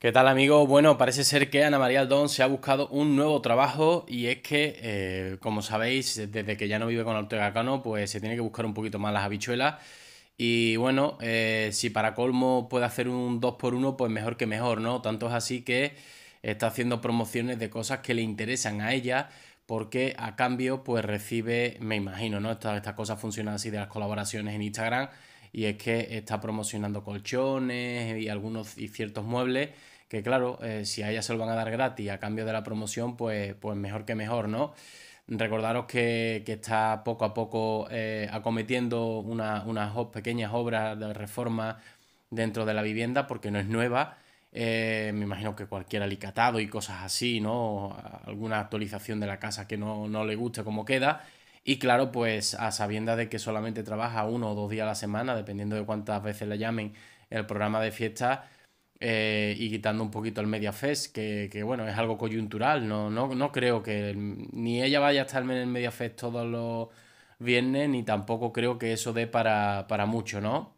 ¿Qué tal amigos? Bueno, parece ser que Ana María Aldón se ha buscado un nuevo trabajo y es que, eh, como sabéis, desde que ya no vive con Ortega Cano, pues se tiene que buscar un poquito más las habichuelas. Y bueno, eh, si para colmo puede hacer un 2x1, pues mejor que mejor, ¿no? Tanto es así que está haciendo promociones de cosas que le interesan a ella porque a cambio pues recibe, me imagino, ¿no? estas cosas funcionan así de las colaboraciones en Instagram, y es que está promocionando colchones y algunos y ciertos muebles que claro, eh, si a ella se lo van a dar gratis a cambio de la promoción, pues, pues mejor que mejor, ¿no? Recordaros que, está poco a poco eh, acometiendo unas pequeñas obras de reforma dentro de la vivienda porque no es nueva. Eh, me imagino que cualquier alicatado y cosas así, ¿no? Alguna actualización de la casa que no, no le guste como queda. Y claro, pues a sabiendas de que solamente trabaja uno o dos días a la semana, dependiendo de cuántas veces le llamen el programa de fiesta, eh, y quitando un poquito el MediaFest, que, bueno, es algo coyuntural, no, no, creo que ni ella vaya a estar en el MediaFest todos los viernes, ni tampoco creo que eso dé para, para mucho, ¿no?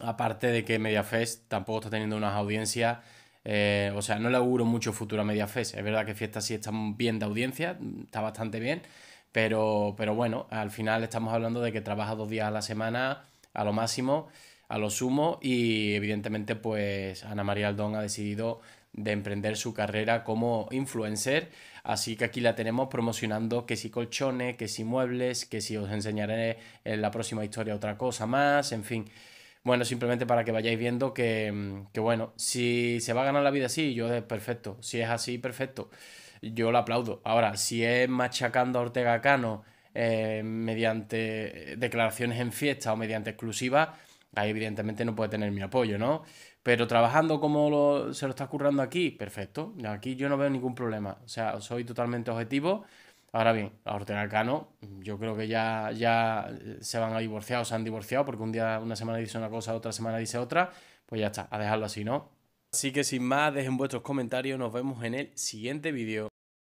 Aparte de que MediaFest tampoco está teniendo unas audiencias, eh, o sea, no le auguro mucho futuro a MediaFest. Es verdad que Fiesta sí está bien de audiencia, está bastante bien, pero, pero bueno, al final estamos hablando de que trabaja dos días a la semana, a lo máximo, a lo sumo, y evidentemente pues Ana María Aldón ha decidido de emprender su carrera como influencer. Así que aquí la tenemos promocionando que si colchones, que si muebles, que si os enseñaré en la próxima historia otra cosa más, en fin. Bueno, simplemente para que vayáis viendo que, que bueno, si se va a ganar la vida así, yo es perfecto. Si es así, perfecto yo lo aplaudo. Ahora, si es machacando a Ortega Cano eh, mediante declaraciones en fiesta o mediante exclusiva, ahí evidentemente no puede tener mi apoyo, ¿no? Pero trabajando como se lo está currando aquí, perfecto. Aquí yo no veo ningún problema. O sea, soy totalmente objetivo. Ahora bien, a Ortega Cano, yo creo que ya, ya eh, se van a divorciar o se han divorciado, porque un día, una semana dice una cosa, otra semana dice otra. Pues ya está, a dejarlo así, ¿no? Así que sin más, dejen vuestros comentarios, nos vemos en el siguiente vídeo.